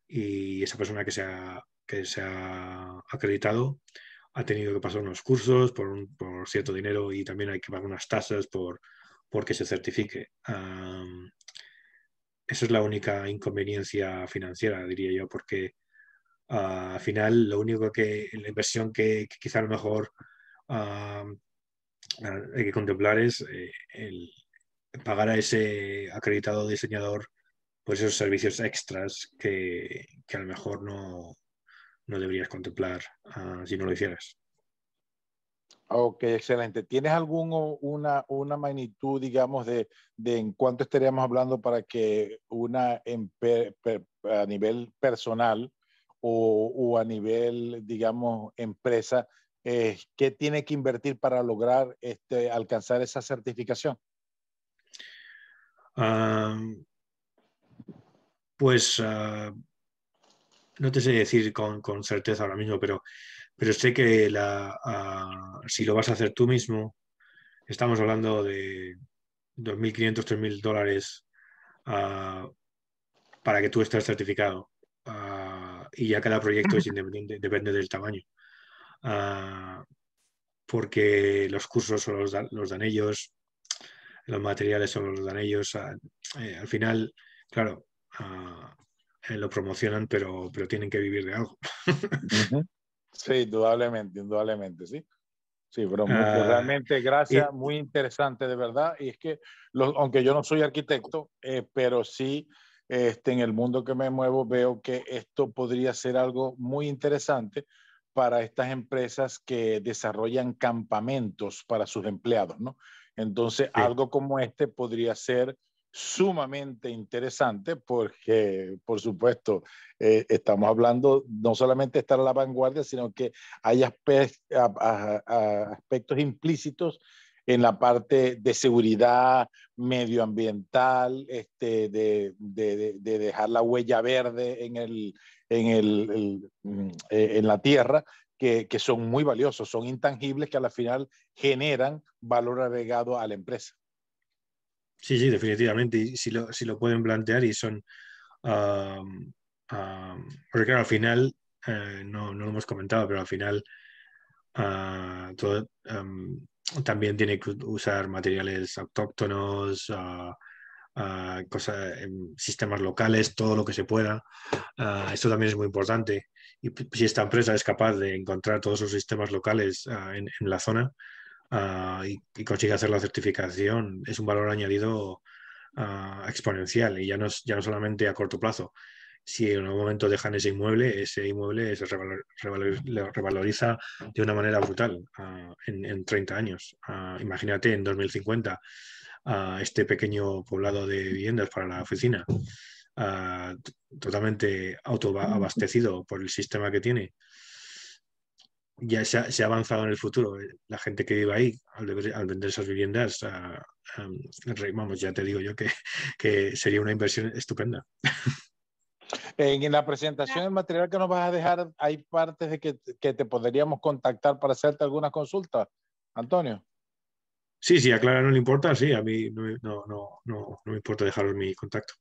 y esa persona que se ha, que se ha acreditado ha tenido que pasar unos cursos por, un, por cierto dinero y también hay que pagar unas tasas por, por que se certifique. Esa es la única inconveniencia financiera, diría yo, porque ah, al final lo único que la inversión que, quizá a lo mejor ah, hay que contemplar es eh, pagar a ese acreditado diseñador pues esos servicios extras que, a lo mejor no, deberías contemplar ah, si no lo hicieras. Ok, excelente. ¿Tienes alguna una, magnitud, digamos, de, en cuánto estaríamos hablando para que una a nivel personal o, a nivel, digamos, empresa, eh, qué tiene que invertir para lograr este, alcanzar esa certificación? pues ah, no te sé decir con certeza ahora mismo, pero pero sé que si lo vas a hacer tú mismo, estamos hablando de 2.500, 3.000 dólares para que tú estés certificado. y ya cada proyecto depende del tamaño. porque los cursos son los, dan ellos, los materiales son los dan ellos. Eh, al final, claro, eh, lo promocionan, pero, tienen que vivir de algo. Sí, indudablemente, indudablemente, sí. Sí, pero ah, realmente gracias, muy interesante de verdad. Y es que, aunque yo no soy arquitecto, eh, pero sí este, en el mundo que me muevo veo que esto podría ser algo muy interesante para estas empresas que desarrollan campamentos para sus empleados, ¿no? Entonces, algo como este podría ser sumamente interesante porque, por supuesto, eh, estamos hablando no solamente de estar a la vanguardia, sino que hay aspectos implícitos en la parte de seguridad medioambiental, este, de, dejar la huella verde en, el, en, el, mm, eh, en la tierra, que, que son muy valiosos, son intangibles que a la final generan valor agregado a la empresa. Sí, sí, definitivamente. Y si lo, si lo pueden plantear y son. porque claro, al final, eh, no, no, lo hemos comentado, pero al final ah, también tiene que usar materiales autóctonos, ah, ah, em, sistemas locales, todo lo que se pueda. esto también es muy importante. Y si esta empresa es capaz de encontrar todos los sistemas locales en, en, la zona, Ah, y, consigue hacer la certificación, es un valor añadido ah, exponencial y ya no, ya no solamente a corto plazo. Si en algún momento dejan ese inmueble, ese inmueble se revaloriza de una manera brutal ah, en, en, 30 años. imagínate en 2050 este pequeño poblado de viviendas para la oficina. totalmente autoabastecido por el sistema que tiene, ya se ha, avanzado en el futuro. Eh, la gente que vive ahí, al, vender esas viviendas, ah, ah, vamos, ya te digo yo que, sería una inversión estupenda. En la presentación el material que nos vas a dejar, hay partes de que, te podríamos contactar para hacerte algunas consultas, Antonio. Sí, sí, a no le importa, sí, a mí no, no, no, no me importa dejaros mi contacto.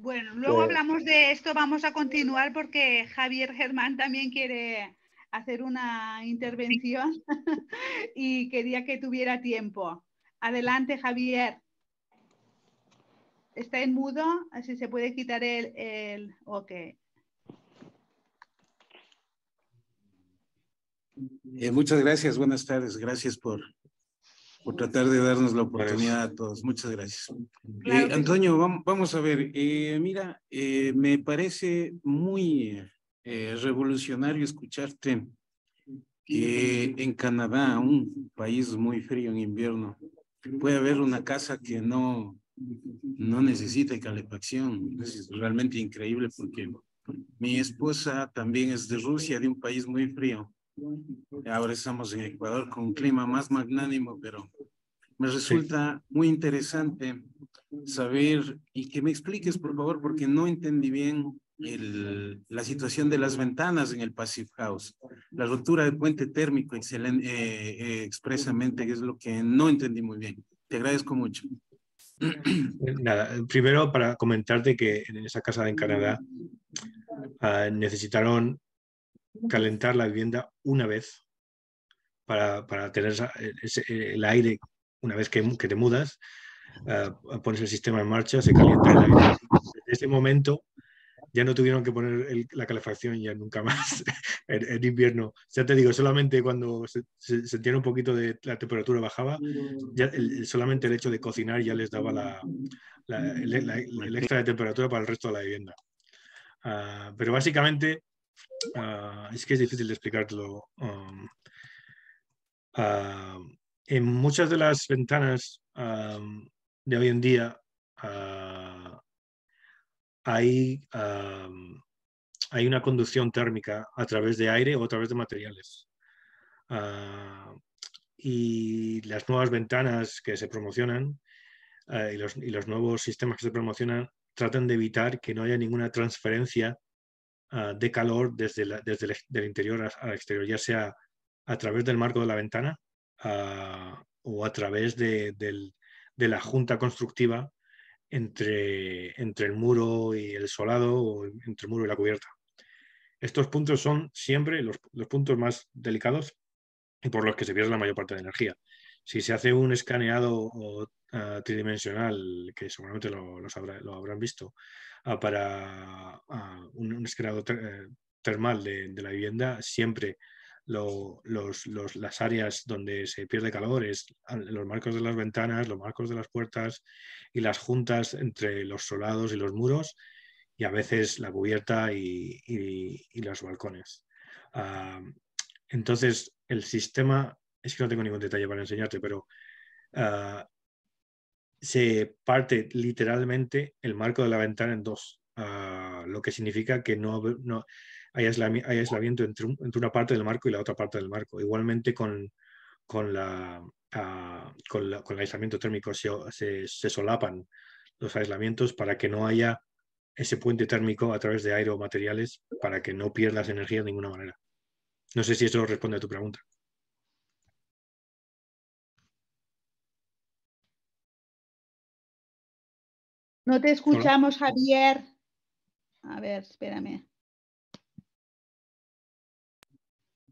Bueno, luego pues hablamos de esto, vamos a continuar porque Javier Germán también quiere hacer una intervención y quería que tuviera tiempo. Adelante, Javier. Está en mudo, así se puede quitar el, ok. Eh, muchas gracias, buenas tardes, gracias por por tratar de darnos la oportunidad a todos. Muchas gracias. Eh, Antonio, vamos, a ver. Eh, mira, eh, me parece muy revolucionario escucharte que en Canadá, un país muy frío en invierno. Puede haber una casa que no, no necesita calefacción. Es realmente increíble porque mi esposa también es de Rusia, de un país muy frío. Ahora estamos en Ecuador con un clima más magnánimo, pero me resulta muy interesante saber y que me expliques, por favor, porque no entendí bien el, la situación de las ventanas en el Passive House. La rotura del puente térmico, excelente, eh, eh, expresamente, es lo que no entendí muy bien. Te agradezco mucho. Eh, nada, primero para comentarte que en esa casa en Canadá ah, necesitaron calentar la vivienda una vez para, tener el aire una vez que, te mudas. Eh, pones el sistema en marcha, se calienta la vivienda. Desde ese momento ya no tuvieron que poner la calefacción ya nunca más en, invierno. Ya te digo, solamente cuando se, se, un poquito de la temperatura bajaba, solamente el hecho de cocinar ya les daba la, el extra de temperatura para el resto de la vivienda. Ah, pero básicamente Ah, es que es difícil de explicártelo. Um, ah, en muchas de las ventanas um, de hoy en día ah, hay, um, hay una conducción térmica a través de aire o a través de materiales. y las nuevas ventanas que se promocionan eh, y los nuevos sistemas que se promocionan tratan de evitar que no haya ninguna transferencia Ah, de calor desde, el interior al exterior, ya sea a través del marco de la ventana ah, o a través de, la junta constructiva entre, entre el muro y el solado o entre el muro y la cubierta. Estos puntos son siempre los, puntos más delicados y por los que se pierde la mayor parte de energía. Si se hace un escaneado Ah, tridimensional, que seguramente lo, habrán visto, ah, para ah, un, un, eh, termal de, la vivienda, siempre los, las áreas donde se pierde calor es los marcos de las ventanas, los marcos de las puertas y las juntas entre los solados y los muros y a veces la cubierta y, los balcones. entonces, el sistema, es que no tengo ningún detalle para enseñarte, pero se parte literalmente el marco de la ventana en dos, ah, lo que significa que no, hay, aislamiento entre, una parte del marco y la otra parte del marco. Igualmente ah, con, la, con, el aislamiento térmico se, se, se, solapan los aislamientos para que no haya ese puente térmico a través de aire o materiales para que no pierdas energía de ninguna manera. No sé si eso responde a tu pregunta. No te escuchamos, Javier. A ver, espérame.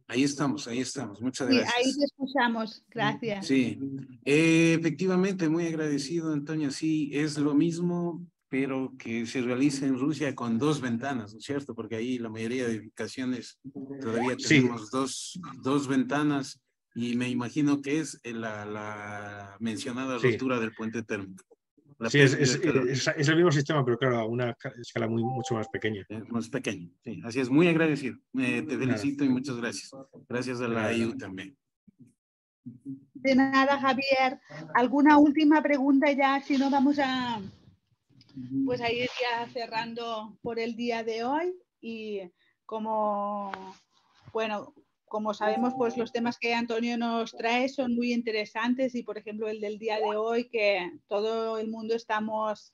Ahí estamos, ahí estamos. Muchas gracias. Ahí te escuchamos, gracias. Sí, eh, efectivamente, muy agradecido, Antonio. Sí, es lo mismo, pero que se realiza en Rusia con dos ventanas, ¿no es cierto? Porque ahí la mayoría de edificaciones todavía tenemos dos, dos ventanas y me imagino que es la, mencionada ruptura del puente térmico sí, es, el mismo sistema, pero claro, a una escala muy, mucho más pequeña. Eh, más pequeño sí. Así es, muy agradecido. Eh, te felicito y muchas gracias. Gracias a la IU también. De nada, Javier. ¿Alguna última pregunta ya? Si no, vamos a, pues ahí ya cerrando por el día de hoy y como, bueno, como pues sabemos, pues los temas que Antonio nos trae son muy interesantes y, por ejemplo, el del día de hoy, que todo el mundo estamos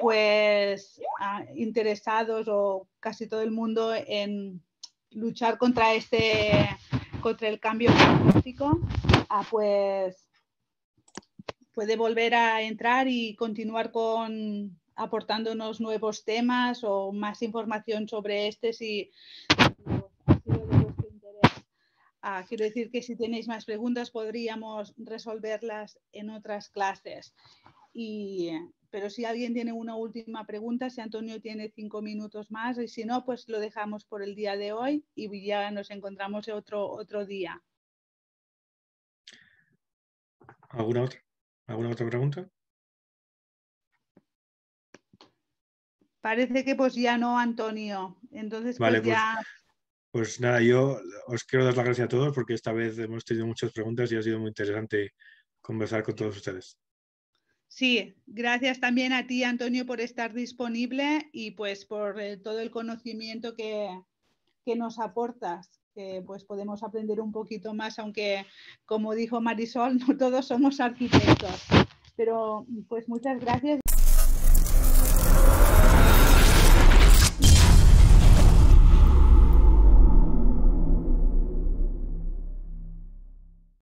pues ah, interesados o casi todo el mundo en luchar contra este contra el cambio climático, ah, pues puede volver a entrar y continuar con aportándonos nuevos temas o más información sobre este Ah, quiero decir que si tenéis más preguntas podríamos resolverlas en otras clases. pero si alguien tiene una última pregunta, si Antonio tiene cinco minutos más, y si no, pues lo dejamos por el día de hoy y ya nos encontramos otro, otro día. ¿Alguna otra? pregunta? Parece que pues ya no, Antonio. Entonces, pues, pues ya... Pues nada, yo os quiero dar las gracias a todos porque esta vez hemos tenido muchas preguntas y ha sido muy interesante conversar con todos ustedes. Sí, gracias también a ti, Antonio, por estar disponible y pues por eh, todo el conocimiento que, que nos aportas, que pues podemos aprender un poquito más, aunque como dijo Marisol, no todos somos arquitectos. Pero pues muchas gracias.